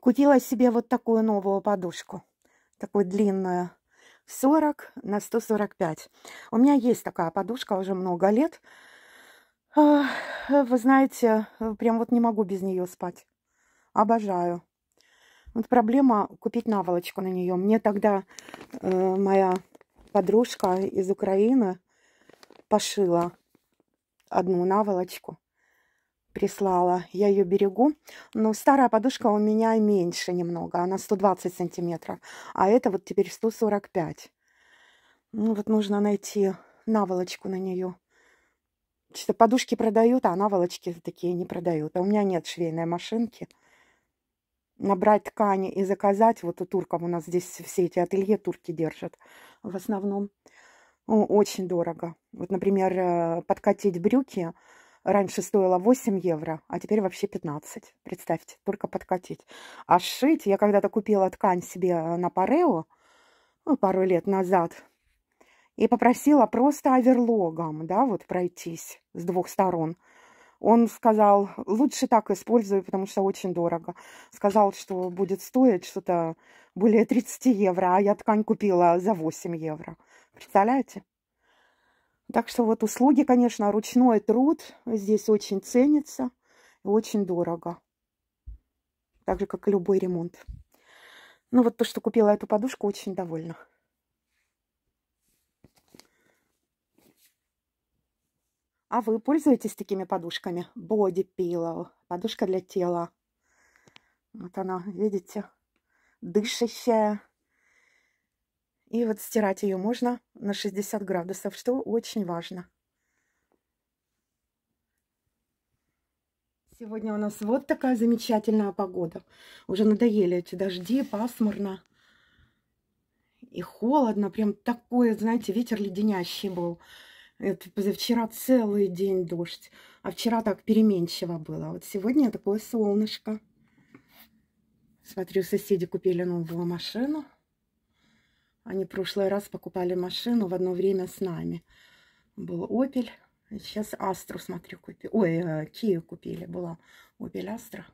Купила себе вот такую новую подушку, такую длинную, 40 на 145. У меня есть такая подушка уже много лет. Вы знаете, прям вот не могу без нее спать. Обожаю. Вот проблема купить наволочку на нее. Мне тогда э, моя подружка из Украины пошила одну наволочку прислала. Я ее берегу. Но старая подушка у меня меньше немного. Она 120 сантиметров. А это вот теперь 145. Ну вот нужно найти наволочку на нее. Что подушки продают, а наволочки такие не продают. А у меня нет швейной машинки. Набрать ткани и заказать. Вот у турков у нас здесь все эти ателье турки держат в основном. Очень дорого. Вот, например, э, подкатить брюки раньше стоила 8 евро, а теперь вообще 15. Представьте, только подкатить. А шить я когда-то купила ткань себе э, на Парео, ну, пару лет назад, и попросила просто оверлогом, да, вот пройтись с двух сторон. Он сказал, лучше так использую, потому что очень дорого. Сказал, что будет стоить что-то более 30 евро, а я ткань купила за 8 евро. Представляете? Так что вот услуги, конечно, ручной труд здесь очень ценится и очень дорого. Так же, как и любой ремонт. Ну вот то, что купила эту подушку, очень довольна. А вы пользуетесь такими подушками? Body Pillow. Подушка для тела. Вот она, видите, дышащая. И вот стирать ее можно на 60 градусов, что очень важно. Сегодня у нас вот такая замечательная погода. Уже надоели эти дожди, пасмурно и холодно. Прям такое, знаете, ветер леденящий был. Это позавчера целый день дождь, а вчера так переменчиво было. Вот сегодня такое солнышко. Смотрю, соседи купили новую машину. Они в прошлый раз покупали машину в одно время с нами. Был Opel. Сейчас Астру, смотрю, купили. Ой, э, Кию купили. Была Opel Astra.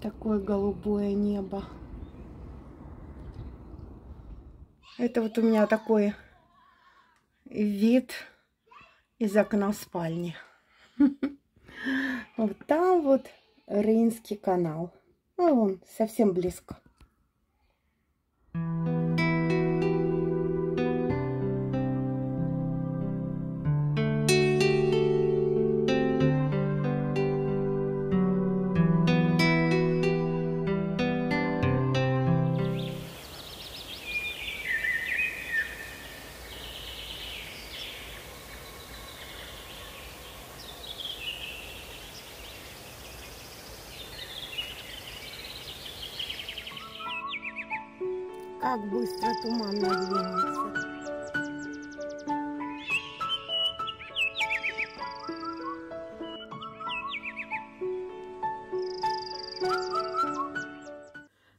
Такое голубое небо. Это вот у меня такой вид из окна спальни. Вот там вот Рейнский канал. Ну, он совсем близко. Как быстро туман надвинется.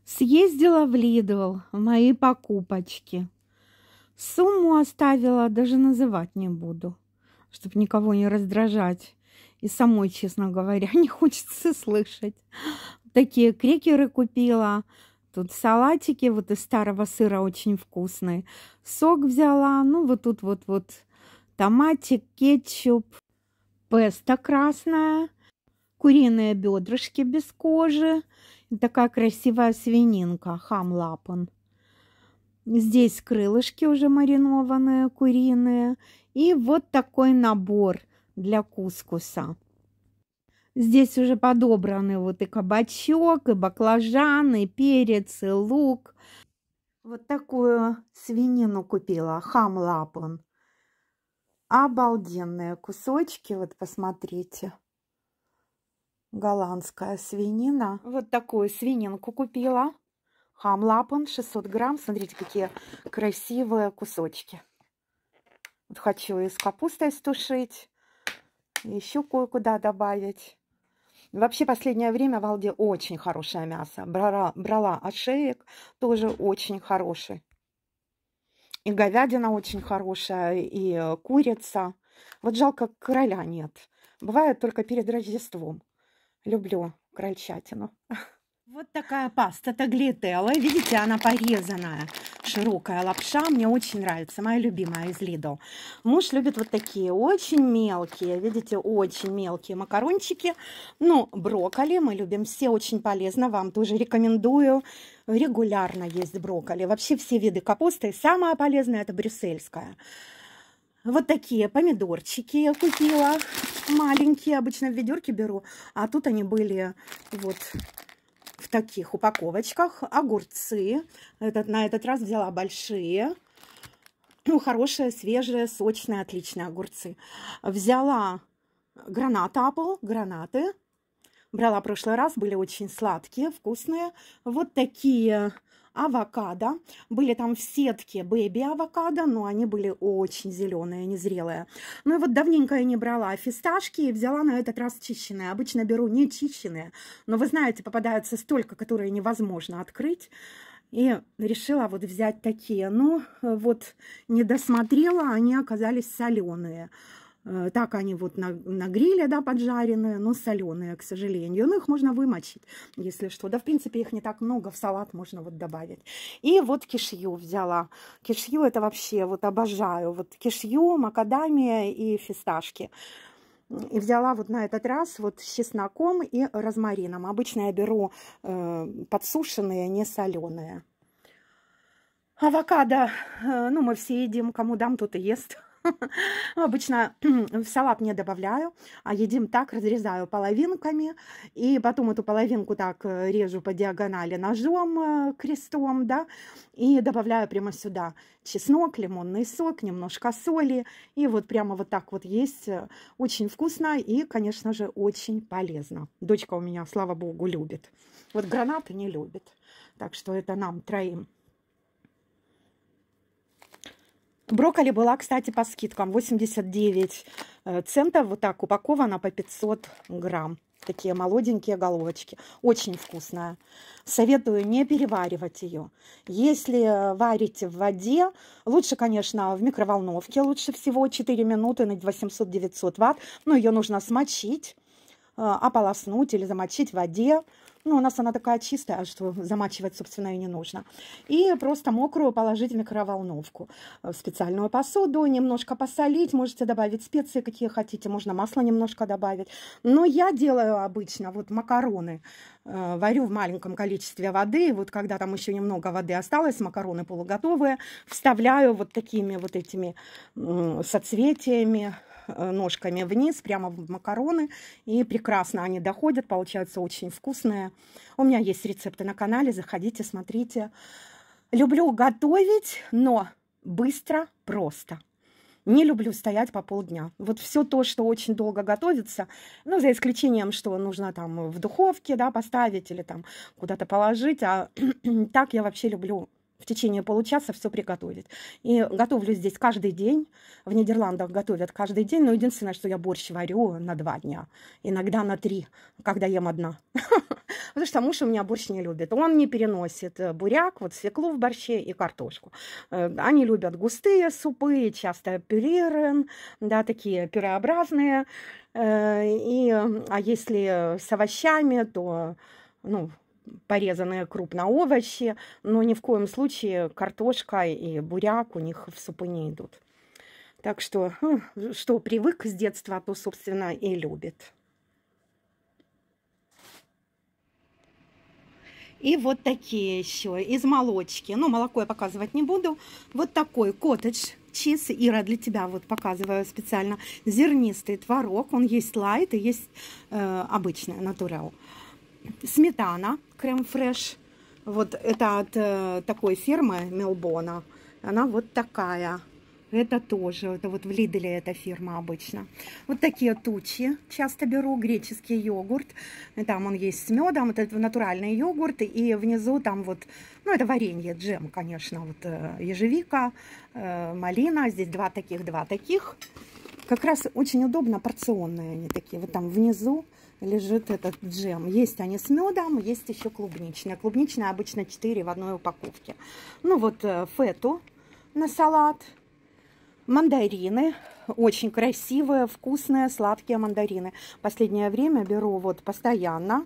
Съездила в Лидл, в мои покупочки. Сумму оставила, даже называть не буду, чтобы никого не раздражать. И самой, честно говоря, не хочется слышать. Такие крекеры купила, Тут салатики вот из старого сыра очень вкусные. Сок взяла, ну вот тут вот-вот томатик, кетчуп, песто красное, куриные бедрышки без кожи. такая красивая свининка, хам лапан. Здесь крылышки уже маринованные, куриные. И вот такой набор для кускуса. Здесь уже подобраны вот и кабачок, и баклажаны, и перец, и лук. Вот такую свинину купила, хам лапун. Обалденные кусочки, вот посмотрите. Голландская свинина. Вот такую свининку купила. Хам лапун 600 грамм. Смотрите, какие красивые кусочки. Вот хочу и с капустой стушить. Еще кое-куда добавить. Вообще последнее время в Алде очень хорошее мясо. Брала, брала ошеек, тоже очень хороший. И говядина очень хорошая, и э, курица. Вот жалко, короля нет. Бывает только перед Рождеством. Люблю крольчатину. Вот такая паста таглиетелла. Видите, она порезанная. Широкая лапша. Мне очень нравится. Моя любимая из Лидо. Муж любит вот такие очень мелкие. Видите, очень мелкие макарончики. Ну, брокколи мы любим все. Очень полезно. Вам тоже рекомендую регулярно есть брокколи. Вообще все виды капусты. Самое полезное это брюссельская. Вот такие помидорчики я купила. Маленькие. Обычно в ведерке беру. А тут они были вот таких упаковочках. Огурцы. Этот, на этот раз взяла большие. Ну, хорошие, свежие, сочные, отличные огурцы. Взяла граната Apple, гранаты брала в прошлый раз, были очень сладкие, вкусные. Вот такие авокадо. Были там в сетке бэби-авокадо, но они были очень зеленые, незрелые. Ну и вот давненько я не брала фисташки и взяла на этот раз чищенные. Обычно беру не чищенные, но вы знаете, попадаются столько, которые невозможно открыть. И решила вот взять такие. Ну вот не досмотрела, они оказались соленые. Э, так они вот на, на гриле, да, поджаренные, но соленые, к сожалению. Но ну, их можно вымочить, если что. Да, в принципе, их не так много, в салат можно вот добавить. И вот кишью взяла. Кишью это вообще вот обожаю. Вот кишью, макадамия и фисташки. И взяла вот на этот раз вот с чесноком и розмарином. Обычно я беру э, подсушенные, не соленые. Авокадо, э, ну, мы все едим, кому дам, тот и ест. Обычно в салат не добавляю, а едим так, разрезаю половинками, и потом эту половинку так э, режу по диагонали ножом, э, крестом, да, и добавляю прямо сюда чеснок, лимонный сок, немножко соли, и вот прямо вот так вот есть. Э, очень вкусно и, конечно же, очень полезно. Дочка у меня, слава богу, любит. Вот гранаты не любит, так что это нам троим. Брокколи была, кстати, по скидкам. 89 э, центов. Вот так упакована по 500 грамм. Такие молоденькие головочки. Очень вкусная. Советую не переваривать ее. Если э, варите в воде, лучше, конечно, в микроволновке. Лучше всего 4 минуты на 800-900 ватт. Но ее нужно смочить, э, ополоснуть или замочить в воде. Ну, у нас она такая чистая, а что замачивать, собственно, и не нужно. И просто мокрую положить в микроволновку. В специальную посуду немножко посолить. Можете добавить специи, какие хотите. Можно масло немножко добавить. Но я делаю обычно вот макароны. Э, варю в маленьком количестве воды. вот когда там еще немного воды осталось, макароны полуготовые, вставляю вот такими вот этими соцветиями Э, ножками вниз, прямо в макароны. И прекрасно они доходят, получаются очень вкусные. У меня есть рецепты на канале, заходите, смотрите. Люблю готовить, но быстро, просто. Не люблю стоять по полдня. Вот все то, что очень долго готовится, ну, за исключением, что нужно там в духовке, да, поставить или там куда-то положить, а так я вообще люблю в течение получаса все приготовить. И готовлю здесь каждый день. В Нидерландах готовят каждый день, но единственное, что я борщ варю на два дня, иногда на три, когда ем одна. Потому что муж у меня борщ не любит. Он не переносит э, буряк, вот свеклу в борще и картошку. Э, они любят густые супы, часто пюре, да, такие пюреобразные. Э, и, а если с овощами, то ну, порезанные крупно овощи, но ни в коем случае картошка и буряк у них в супы не идут. Так что, хм, что привык с детства, то, собственно, и любит. И вот такие еще из молочки. Ну, молоко я показывать не буду. Вот такой коттедж чиз. Ира, для тебя вот показываю специально зернистый творог. Он есть лайт и есть э, обычный, натурал сметана крем-фреш. Вот это от э, такой фирмы Мелбона. Она вот такая. Это тоже, это вот в Лиделе эта фирма обычно. Вот такие тучи часто беру, греческий йогурт. Там он есть с медом, вот это натуральный йогурт. И внизу там вот, ну это варенье, джем, конечно, вот э, ежевика, э, малина. Здесь два таких, два таких. Как раз очень удобно порционные они такие. Вот там внизу лежит этот джем. Есть они с медом, есть еще клубничная. Клубничная обычно 4 в одной упаковке. Ну вот э, фету на салат. Мандарины. Очень красивые, вкусные, сладкие мандарины. Последнее время беру вот постоянно.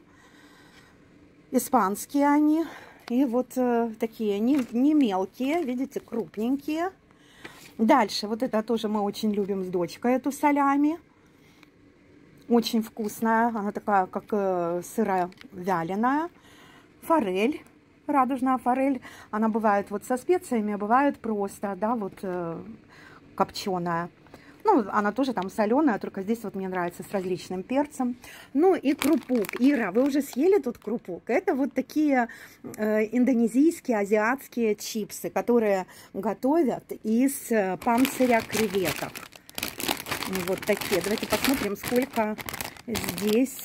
Испанские они. И вот э, такие не, не мелкие, видите, крупненькие. Дальше, вот это тоже мы очень любим с дочкой, эту солями. Очень вкусная, она такая, как э, сырая вяленая. Форель, радужная форель. Она бывает вот со специями, а бывает просто, да, вот э, копченая. Ну, она тоже там соленая, только здесь вот мне нравится с различным перцем. Ну и крупук. Ира, вы уже съели тут крупук? Это вот такие э, индонезийские, азиатские чипсы, которые готовят из э, панциря креветок. Ну, вот такие. Давайте посмотрим, сколько здесь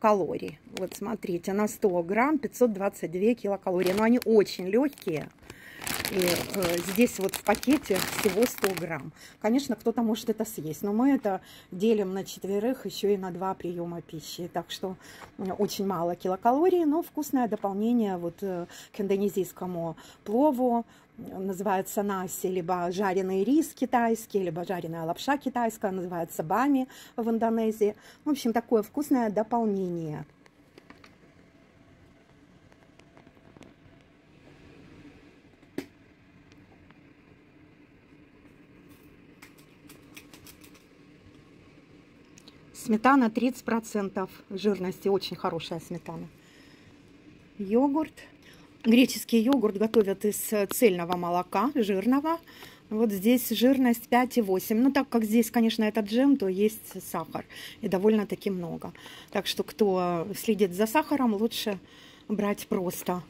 калорий. Вот смотрите, на 100 грамм 522 килокалории. Но они очень легкие. И э, здесь вот в пакете всего 100 грамм. Конечно, кто-то может это съесть, но мы это делим на четверых еще и на два приема пищи. Так что очень мало килокалорий, но вкусное дополнение вот э, к индонезийскому плову. Называется наси, либо жареный рис китайский, либо жареная лапша китайская, называется бами в Индонезии. В общем, такое вкусное дополнение. Сметана 30% жирности, очень хорошая сметана. Йогурт. Греческий йогурт готовят из э, цельного молока, жирного. Вот здесь жирность 5,8. Ну, так как здесь, конечно, этот джем, то есть сахар. И довольно-таки много. Так что, кто э, следит за сахаром, лучше брать просто.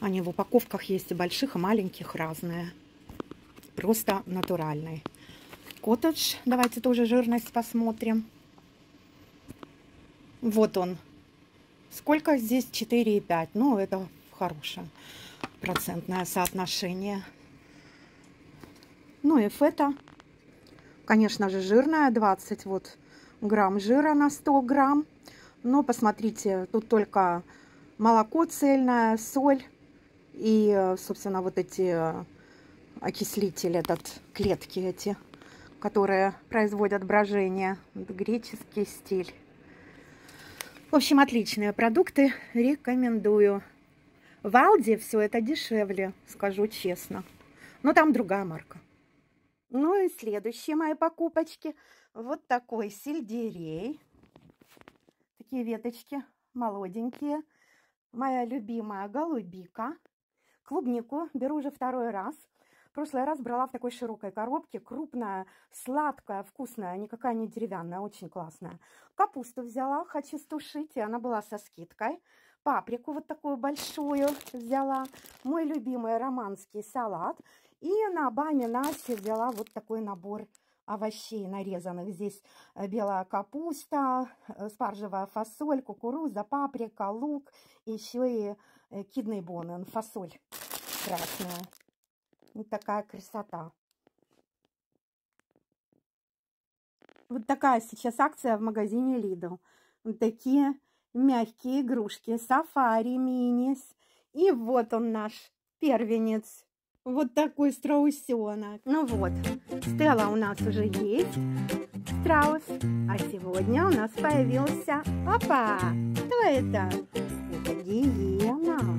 Они в упаковках есть и больших, и маленьких, разные. Просто натуральный. Коттедж. Давайте тоже жирность посмотрим. Вот он. Сколько здесь? 4,5. Ну, это хорошее процентное соотношение. Ну и фета. Конечно же, жирная. 20 вот грамм жира на 100 грамм. Но посмотрите, тут только молоко цельное, соль и, собственно, вот эти э, окислители, этот, клетки эти, которые производят брожение. Греческий стиль. В общем, отличные продукты. Рекомендую. В Алди все это дешевле, скажу честно. Но там другая марка. Ну и следующие мои покупочки. Вот такой сельдерей. Такие веточки молоденькие. Моя любимая голубика. Клубнику беру уже второй раз. В прошлый раз брала в такой широкой коробке, крупная, сладкая, вкусная, никакая не деревянная, очень классная. Капусту взяла, хочу стушить, и она была со скидкой. Паприку вот такую большую взяла. Мой любимый романский салат. И на баме Наси взяла вот такой набор овощей нарезанных. Здесь э, белая капуста, э, спаржевая фасоль, кукуруза, паприка, лук, еще и э, кидный бонен, фасоль красная. Вот такая красота. Вот такая сейчас акция в магазине Lidl. Вот такие мягкие игрушки, сафари, минис. И вот он наш первенец. Вот такой страусенок. Ну вот, Стелла у нас уже есть, страус. А сегодня у нас появился... Опа! Кто это? Это гиена.